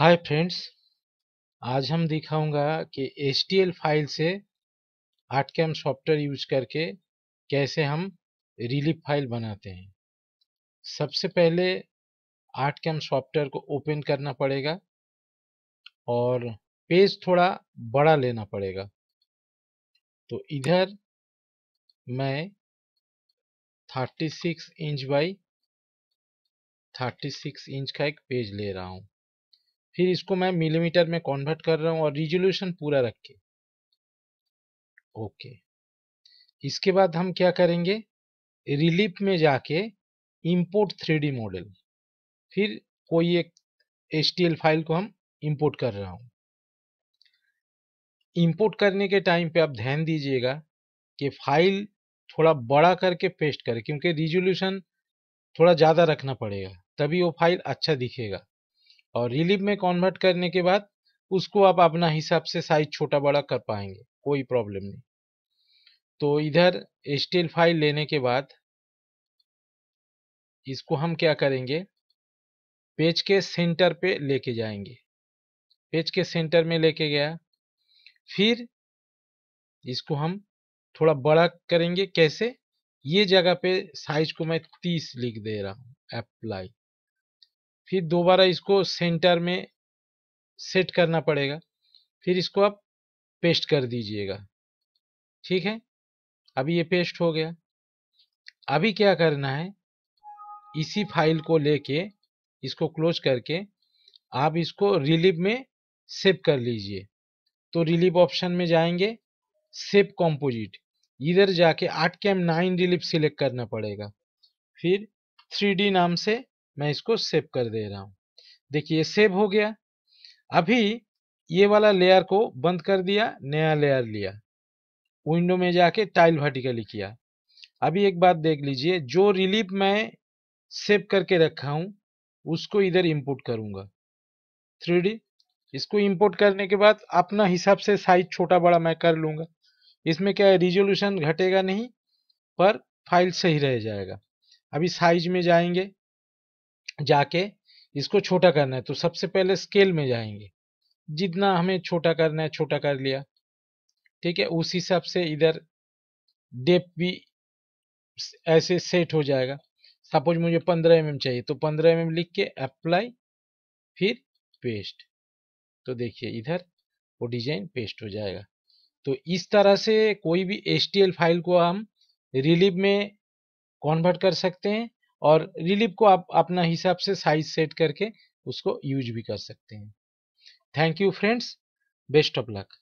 hi friends आज हम दिखाऊंगा कि एस फाइल से आर्ट कैम सॉफ्टवेयर यूज करके कैसे हम रिलीफ फाइल बनाते हैं सबसे पहले आर्ट कैम सॉफ्टवेयर को ओपन करना पड़ेगा और पेज थोड़ा बड़ा लेना पड़ेगा तो इधर मैं 36 इंच बाई 36 इंच का एक पेज ले रहा हूँ फिर इसको मैं मिलीमीटर में कन्वर्ट कर रहा हूँ और रिजोल्यूशन पूरा रख के ओके इसके बाद हम क्या करेंगे रिलीफ में जाके इंपोर्ट थ्री मॉडल फिर कोई एक एस फाइल को हम इंपोर्ट कर रहा हूँ इंपोर्ट करने के टाइम पे आप ध्यान दीजिएगा कि फाइल थोड़ा बड़ा करके पेस्ट करें क्योंकि रिजोल्यूशन थोड़ा ज़्यादा रखना पड़ेगा तभी वो फाइल अच्छा दिखेगा और रिलीव में कन्वर्ट करने के बाद उसको आप अपना हिसाब से साइज छोटा बड़ा कर पाएंगे कोई प्रॉब्लम नहीं तो इधर स्टील फाइल लेने के बाद इसको हम क्या करेंगे पेज के सेंटर पे लेके जाएंगे पेज के सेंटर में लेके गया फिर इसको हम थोड़ा बड़ा करेंगे कैसे ये जगह पे साइज को मैं तीस लिख दे रहा हूँ अप्लाई फिर दोबारा इसको सेंटर में सेट करना पड़ेगा फिर इसको आप पेस्ट कर दीजिएगा ठीक है अभी ये पेस्ट हो गया अभी क्या करना है इसी फाइल को लेके इसको क्लोज करके आप इसको रिलीव में सेव कर लीजिए तो रिलीव ऑप्शन में जाएंगे सेव कॉम्पोजिट इधर जाके आठ के एम नाइन रिलीव सिलेक्ट करना पड़ेगा फिर थ्री नाम से मैं इसको सेव कर दे रहा हूँ देखिए ये सेव हो गया अभी ये वाला लेयर को बंद कर दिया नया लेयर लिया विंडो में जाके टाइल वर्टिकली किया अभी एक बात देख लीजिए जो रिलीफ मैं सेव करके रखा हूँ उसको इधर इंपोर्ट करूँगा थ्री इसको इंपोर्ट करने के बाद अपना हिसाब से साइज छोटा बड़ा मैं कर लूँगा इसमें क्या है रिजोल्यूशन घटेगा नहीं पर फाइल सही रह जाएगा अभी साइज में जाएंगे जाके इसको छोटा करना है तो सबसे पहले स्केल में जाएंगे जितना हमें छोटा करना है छोटा कर लिया ठीक है उस हिसाब से इधर डेप भी ऐसे सेट हो जाएगा सपोज मुझे पंद्रह एम mm चाहिए तो पंद्रह एम mm लिख के अप्लाई फिर पेस्ट तो देखिए इधर वो डिजाइन पेस्ट हो जाएगा तो इस तरह से कोई भी एच फाइल को हम रिलीव में कॉन्वर्ट कर सकते हैं और रिलीफ को आप अपना हिसाब से साइज सेट करके उसको यूज भी कर सकते हैं thank you friends best of luck